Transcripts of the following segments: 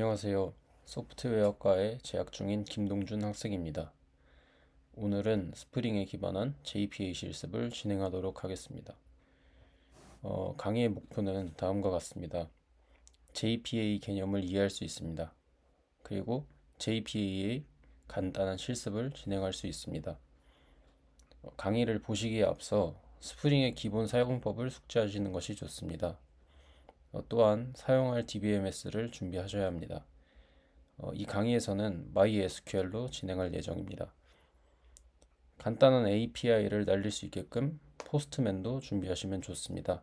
안녕하세요. 소프트웨어과에 재학 중인 김동준 학생입니다. 오늘은 스프링에 기반한 JPA 실습을 진행하도록 하겠습니다. 어, 강의의 목표는 다음과 같습니다. JPA 개념을 이해할 수 있습니다. 그리고 JPA의 간단한 실습을 진행할 수 있습니다. 강의를 보시기에 앞서 스프링의 기본 사용법을 숙지하시는 것이 좋습니다. 어, 또한 사용할 DBMS를 준비하셔야 합니다. 어, 이 강의에서는 MySQL로 진행할 예정입니다. 간단한 API를 날릴 수 있게끔 포스트맨도 준비하시면 좋습니다.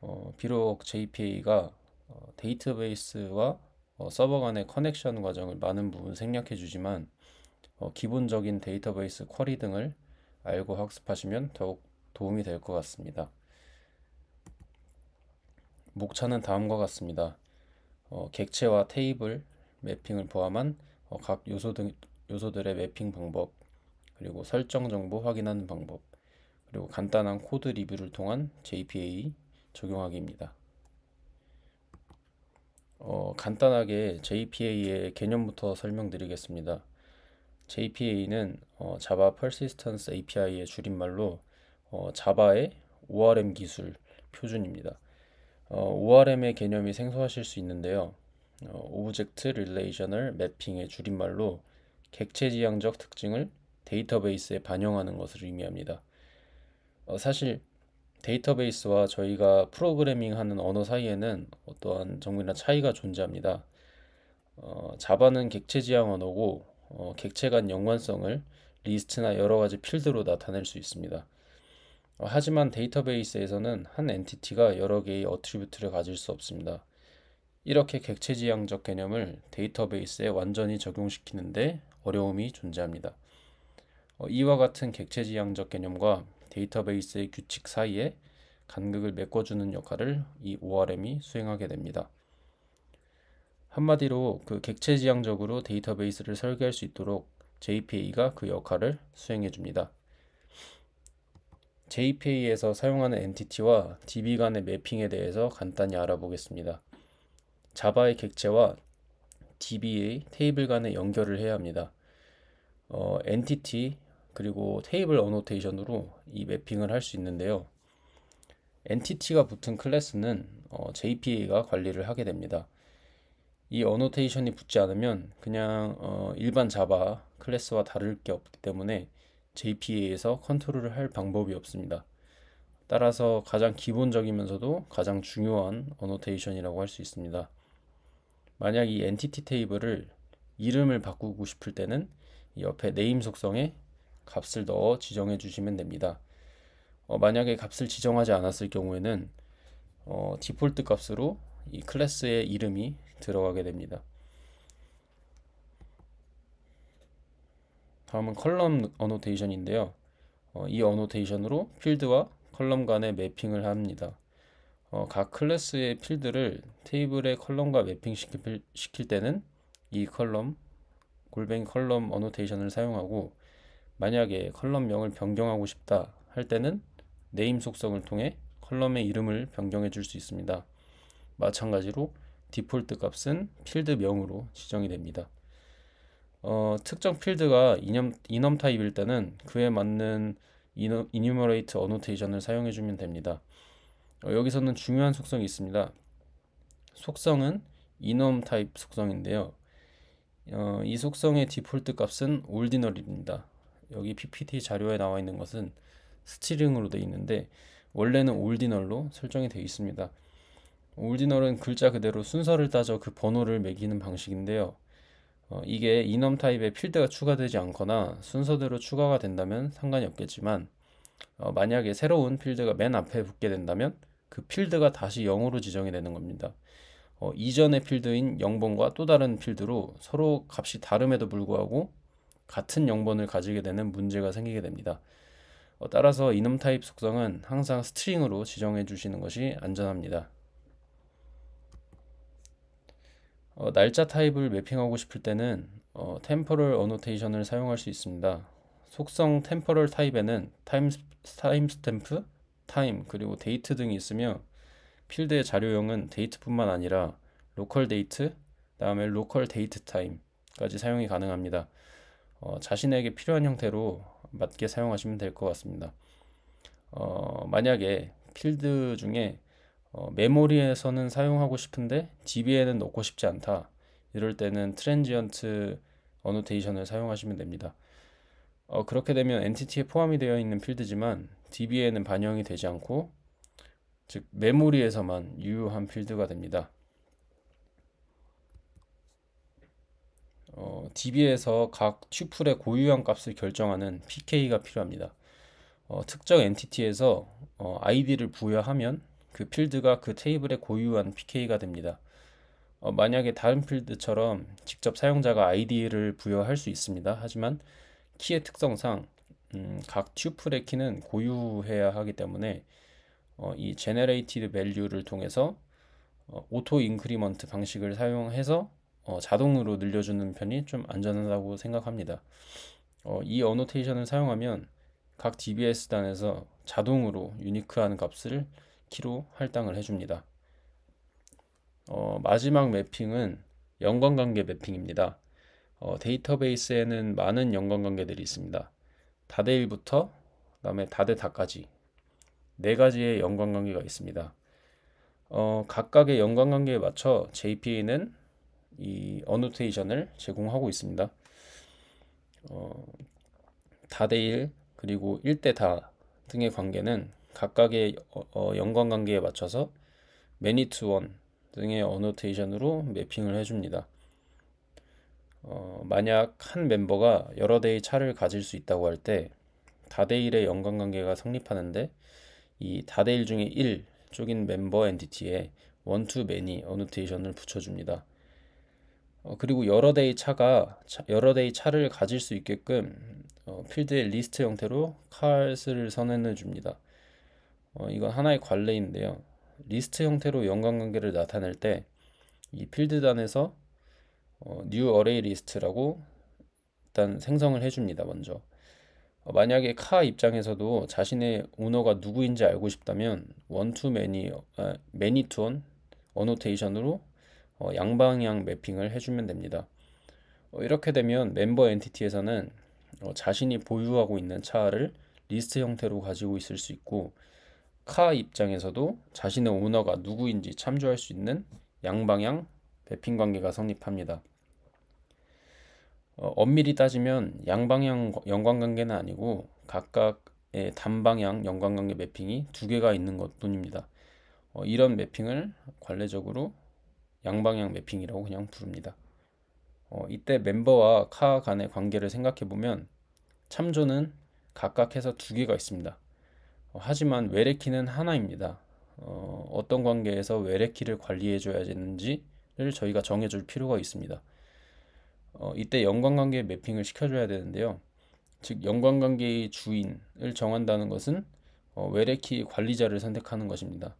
어, 비록 JPA가 어, 데이터베이스와 서버 간의 커넥션 과정을 많은 부분 생략해 주지만 어, 기본적인 데이터베이스 쿼리 등을 알고 학습하시면 더욱 도움이 될 것 같습니다. 목차는 다음과 같습니다. 어, 객체와 테이블 매핑을 포함한 어, 각 요소 등, 요소들의 매핑 방법, 그리고 설정 정보 확인하는 방법, 그리고 간단한 코드 리뷰를 통한 JPA 적용하기입니다. 어, 간단하게 JPA의 개념부터 설명드리겠습니다. JPA는 어, Java Persistence API의 줄임말로 어, 자바의 ORM 기술 표준입니다. 어, ORM의 개념이 생소하실 수 있는데요. 어, 오브젝트 릴레이션을 a 핑의 줄임말로 객체지향적 특징을 데이터베이스에 반영하는 것을 의미합니다. 어, 사실 데이터베이스와 저희가 프로그래밍하는 언어 사이에는 어떠한 정글나 차이가 존재합니다. 어, 자바는 객체지향 언어고 어, 객체 간 연관성을 리스트나 여러 가지 필드로 나타낼 수 있습니다. 어, 하지만 데이터베이스에서는 한 엔티티가 여러 개의 어트리뷰트를 가질 수 없습니다. 이렇게 객체지향적 개념을 데이터베이스에 완전히 적용시키는데 어려움이 존재합니다. 어, 이와 같은 객체지향적 개념과 데이터베이스의 규칙 사이에 간극을 메꿔주는 역할을 이 ORM이 수행하게 됩니다. 한마디로 그 객체지향적으로 데이터베이스를 설계할 수 있도록 JPA가 그 역할을 수행해 줍니다. JPA에서 사용하는 엔티티와 DB 간의 매핑에 대해서 간단히 알아보겠습니다. 자바의 객체와 DBA 테이블 간의 연결을 해야 합니다. 어, 엔티티 그리고 테이블 어노테이션으로 이 매핑을 할 수 있는데요. 엔티티가 붙은 클래스는 어, JPA가 관리를 하게 됩니다. 이 어노테이션이 붙지 않으면 그냥 어, 일반 자바 클래스와 다를 게 없기 때문에 JPA에서 컨트롤을 할 방법이 없습니다. 따라서 가장 기본적이면서도 가장 중요한 어노테이션이라고 할 수 있습니다. 만약 이 엔티티 테이블을 이름을 바꾸고 싶을 때는 옆에 네임 속성에 값을 넣어 지정해 주시면 됩니다. 어, 만약에 값을 지정하지 않았을 경우에는 어, 디폴트 값으로 이 클래스의 이름이 들어가게 됩니다. 다음은 컬럼 어노테이션인데요. 어, 이 어노테이션으로 필드와 컬럼 간의 매핑을 합니다. 어, 각 클래스의 필드를 테이블의 컬럼과 매핑 시킬, 시킬 때는 이 컬럼, 골뱅이 컬럼 어노테이션을 사용하고 만약에 컬럼명을 변경하고 싶다 할 때는 네임 속성을 통해 컬럼의 이름을 변경해 줄 수 있습니다. 마찬가지로 디폴트 값은 필드명으로 지정이 됩니다. 어, 특정 필드가 이념, 이넘 타입일 때는 그에 맞는 이너, 이뉴머레이트 어노테이션을 사용해 주면 됩니다. 어, 여기서는 중요한 속성이 있습니다. 속성은 이넘 타입 속성인데요. 어, 이 속성의 디폴트 값은 올디널입니다. 여기 PPT 자료에 나와 있는 것은 스트링으로 되어 있는데 원래는 올디널로 설정이 되어 있습니다. 올디널은 글자 그대로 순서를 따져 그 번호를 매기는 방식인데요. 어, 이게 이넘 타입의 필드가 추가되지 않거나 순서대로 추가가 된다면 상관이 없겠지만 어, 만약에 새로운 필드가 맨 앞에 붙게 된다면 그 필드가 다시 0으로 지정이 되는 겁니다. 어, 이전의 필드인 0번과 또 다른 필드로 서로 값이 다름에도 불구하고 같은 0번을 가지게 되는 문제가 생기게 됩니다. 어, 따라서 이놈 타입 속성은 항상 스트링으로 지정해 주시는 것이 안전합니다. 어, 날짜 타입을 매핑하고 싶을 때는 어, 템포럴 어노테이션을 사용할 수 있습니다. 속성 템포럴 타입에는 타임, 타임 스탬프, 타임, 그리고 데이트 등이 있으며 필드의 자료형은 데이트뿐만 아니라 로컬 데이트, 다음에 로컬 데이트 타임까지 사용이 가능합니다. 어, 자신에게 필요한 형태로 맞게 사용하시면 될 것 같습니다. 어, 만약에 필드 중에 어, 메모리에서는 사용하고 싶은데 DB에는 넣고 싶지 않다. 이럴 때는 트랜지언트 어노테이션을 사용하시면 됩니다. 어, 그렇게 되면 엔티티에 포함이 되어 있는 필드지만 DB에는 반영이 되지 않고 즉 메모리에서만 유효한 필드가 됩니다. 어, DB에서 각 튜플의 고유한 값을 결정하는 PK가 필요합니다. 어, 특정 엔티티에서 어, 아이를 부여하면 그 필드가 그 테이블의 고유한 PK가 됩니다. 어, 만약에 다른 필드처럼 직접 사용자가 i d 를 부여할 수 있습니다. 하지만 키의 특성상 음, 각 튜플의 키는 고유해야 하기 때문에 어, 이 generated value를 통해서 어, 오토 인크리먼트 방식을 사용해서 어, 자동으로 늘려주는 편이 좀 안전하다고 생각합니다. 어, 이 어노테이션을 사용하면 각 DBS 단에서 자동으로 유니크한 값을 키로 할당을 해줍니다. 어, 마지막 매핑은 연관관계 매핑입니다. 어, 데이터베이스에는 많은 연관관계들이 있습니다. 다대일부터 그다음에 다대다까지 네 가지의 연관관계가 있습니다. 어, 각각의 연관관계에 맞춰 JPA는 이 어노테이션을 제공하고 있습니다. 어, 다대일 그리고 1대 다 등의 관계는 각각의 어, 어, 연관관계에 맞춰서 many to one 등의 어노테이션으로 매핑을 해줍니다. 어, 만약 한 멤버가 여러 대의 차를 가질 수 있다고 할 때 다대일의 연관관계가 성립하는데 이 다대일 중에 1 쪽인 멤버 엔티티에 one to many 어노테이션을 붙여줍니다. 어, 그리고 여러 대의 차가 차, 여러 대의 차를 가질 수 있게끔 어, 필드의 리스트 형태로 칼스를 선언해 줍니다. 어, 이건 하나의 관례인데요. 리스트 형태로 연관관계를 나타낼 때 이 필드단에서 어, new array list라고 일단 생성을 해줍니다. 먼저 어, 만약에 카 입장에서도 자신의 오너가 누구인지 알고 싶다면 one to many, 원투 매니 매 n 투원 어노테이션으로 어, 양방향 매핑을 해주면 됩니다. 어, 이렇게 되면 멤버 엔티티에서는 어, 자신이 보유하고 있는 차를 리스트 형태로 가지고 있을 수 있고 카 입장에서도 자신의 오너가 누구인지 참조할 수 있는 양방향 배핑 관계가 성립합니다. 어, 엄밀히 따지면 양방향 연관관계는 아니고 각각의 단방향 연관관계 매핑이 두 개가 있는 것뿐입니다. 어, 이런 매핑을 관례적으로 양방향 매핑이라고 그냥 부릅니다. 어, 이때 멤버와 카 간의 관계를 생각해 보면 참조는 각각해서 두 개가 있습니다. 하지만 외래키는 하나입니다. 어, 어떤 관계에서 외래키를 관리해줘야 되는지를 저희가 정해줄 필요가 있습니다. 어, 이때 연관관계 매핑을 시켜줘야 되는데요. 즉 연관관계의 주인을 정한다는 것은 어, 외래키 관리자를 선택하는 것입니다.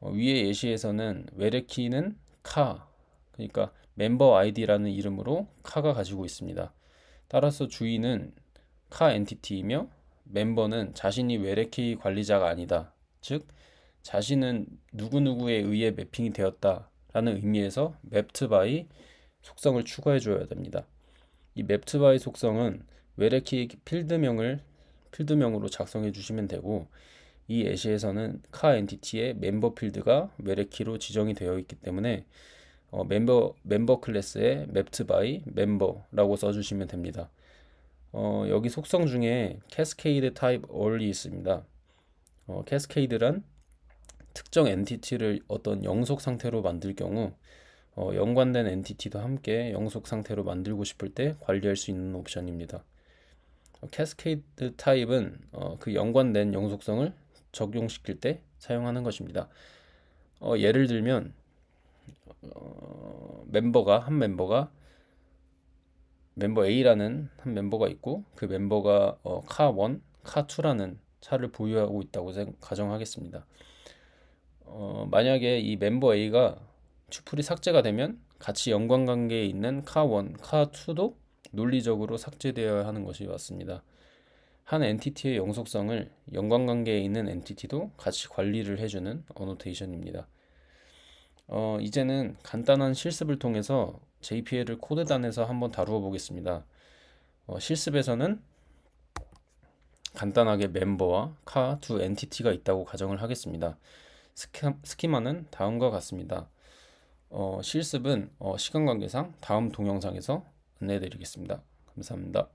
어, 위의 예시에서는 외래키는 카, 그러니까 멤버 아이디라는 이름으로 카가 가지고 있습니다. 따라서 주인은 카 엔티티이며 멤버는 자신이 외래키 관리자가 아니다. 즉, 자신은 누구누구에 의해 매핑이 되었다. 라는 의미에서 맵트 바이 속성을 추가해 줘야 됩니다. 이 맵트 바이 속성은 외래키 필드명을 필드명으로 작성해 주시면 되고 이애시에서는카 엔티티의 멤버 필드가 외래키로 지정이 되어 있기 때문에 어, 멤버 멤버 클래스에 맵트 바이 멤버라고 써 주시면 됩니다. 어, 여기 속성 중에 캐스케이드 타입 a 리 있습니다. 어, 캐스케이드란 특정 엔티티를 어떤 영속 상태로 만들 경우 어, 연관된 엔티티도 함께 영속 상태로 만들고 싶을 때 관리할 수 있는 옵션입니다. 어, 캐스케이드 타입은 어, 그 연관된 영속성을 적용시킬 때 사용하는 것입니다. 어, 예를 들면 어, 멤버가 한 멤버가 멤버 A라는 한 멤버가 있고 그 멤버가 어, 카1, 카2라는 차를 보유하고 있다고 가정하겠습니다. 어, 만약에 이 멤버 A가 튜플이 삭제가 되면 같이 연관관계에 있는 카1, 카2도 논리적으로 삭제되어야 하는 것이 맞습니다. 한 엔티티의 영속성을 연관관계에 있는 엔티티도 같이 관리를 해주는 어노테이션입니다. 어, 이제는 간단한 실습을 통해서 JPL을 코드단에서 한번 다루어 보겠습니다. 어, 실습에서는 간단하게 멤버와 카두 엔티티가 있다고 가정을 하겠습니다. 스키마, 는 다음과 같습니다. 어, 실습은 어, 시간 관계상 다음 동영상에서 안내해 드리겠습니다. 감사합니다.